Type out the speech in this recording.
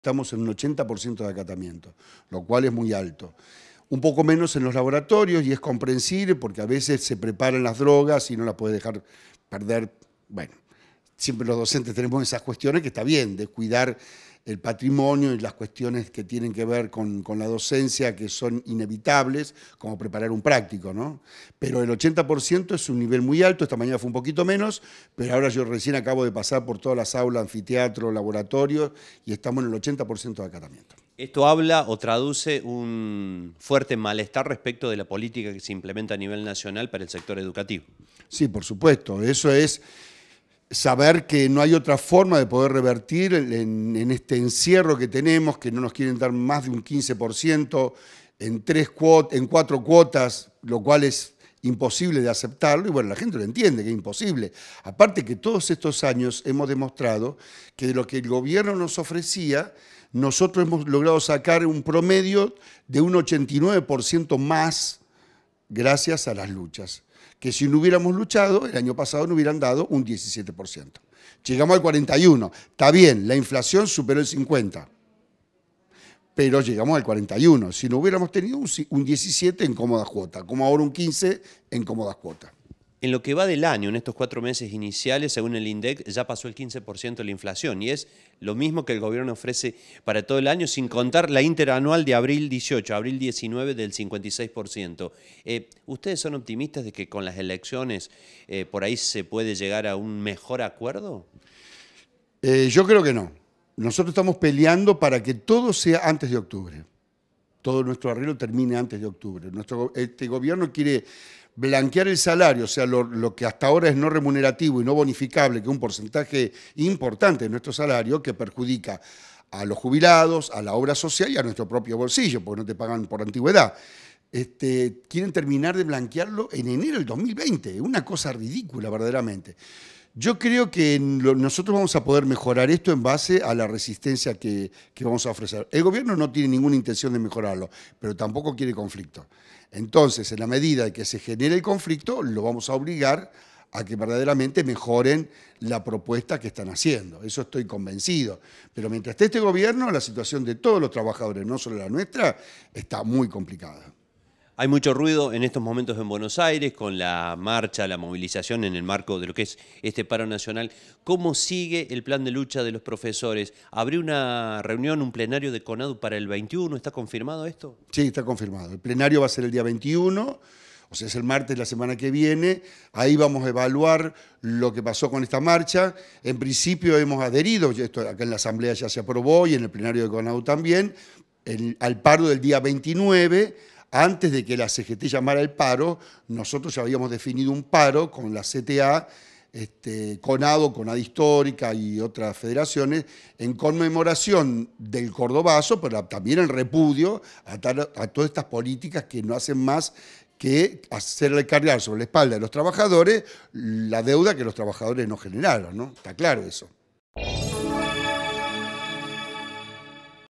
Estamos en un 80% de acatamiento, lo cual es muy alto. Un poco menos en los laboratorios y es comprensible porque a veces se preparan las drogas y no las puede dejar perder. Bueno, siempre los docentes tenemos esas cuestiones que está bien, de cuidar el patrimonio y las cuestiones que tienen que ver con, la docencia que son inevitables, como preparar un práctico, ¿no? Pero el 80% es un nivel muy alto, esta mañana fue un poquito menos, pero ahora yo recién acabo de pasar por todas las aulas, anfiteatro, laboratorios, y estamos en el 80% de acatamiento. Esto habla o traduce un fuerte malestar respecto de la política que se implementa a nivel nacional para el sector educativo. Sí, por supuesto, eso es saber que no hay otra forma de poder revertir en, este encierro que tenemos, que no nos quieren dar más de un 15% en, tres en cuatro cuotas, lo cual es imposible de aceptarlo, y bueno, la gente lo entiende, que es imposible. Aparte que todos estos años hemos demostrado que de lo que el gobierno nos ofrecía, nosotros hemos logrado sacar un promedio de un 89% más gracias a las luchas, que si no hubiéramos luchado, el año pasado no hubieran dado un 17%. Llegamos al 41%, está bien, la inflación superó el 50%, pero llegamos al 41%, si no hubiéramos tenido un 17% en cómodas cuotas, como ahora un 15% en cómodas cuotas en lo que va del año, en estos cuatro meses iniciales, según el INDEC, ya pasó el 15% de la inflación y es lo mismo que el gobierno ofrece para todo el año, sin contar la interanual de abril 18, abril 19 del 56%. Eh, ¿Ustedes son optimistas de que con las elecciones eh, por ahí se puede llegar a un mejor acuerdo? Eh, yo creo que no. Nosotros estamos peleando para que todo sea antes de octubre. Todo nuestro arreglo termine antes de octubre. este gobierno quiere blanquear el salario, o sea, lo, que hasta ahora es no remunerativo y no bonificable, que es un porcentaje importante de nuestro salario que perjudica a los jubilados, a la obra social y a nuestro propio bolsillo, porque no te pagan por antigüedad. Este, quieren terminar de blanquearlo en enero del 2020, una cosa ridícula verdaderamente. Yo creo que nosotros vamos a poder mejorar esto en base a la resistencia que, vamos a ofrecer. El gobierno no tiene ninguna intención de mejorarlo, pero tampoco quiere conflicto. Entonces, en la medida que se genere el conflicto, lo vamos a obligar a que verdaderamente mejoren la propuesta que están haciendo. Eso estoy convencido. Pero mientras esté este gobierno, la situación de todos los trabajadores, no solo la nuestra, está muy complicada. Hay mucho ruido en estos momentos en Buenos Aires con la marcha, la movilización en el marco de lo que es este paro nacional. ¿Cómo sigue el plan de lucha de los profesores? ¿Abrió una reunión, un plenario de CONADU para el 21? ¿Está confirmado esto? Sí, está confirmado. El plenario va a ser el día 21 o sea, es el martes la semana que viene, ahí vamos a evaluar lo que pasó con esta marcha. En principio hemos adherido, esto acá en la Asamblea ya se aprobó y en el plenario de CONAU también, al paro del día 29, antes de que la CGT llamara el paro, nosotros ya habíamos definido un paro con la CTA, este, CONADO, CONAD Histórica y otras federaciones, en conmemoración del Cordobazo, pero también en repudio a, todas estas políticas que no hacen más que hacer recargar sobre la espalda de los trabajadores la deuda que los trabajadores no generaron, ¿no? Está claro eso.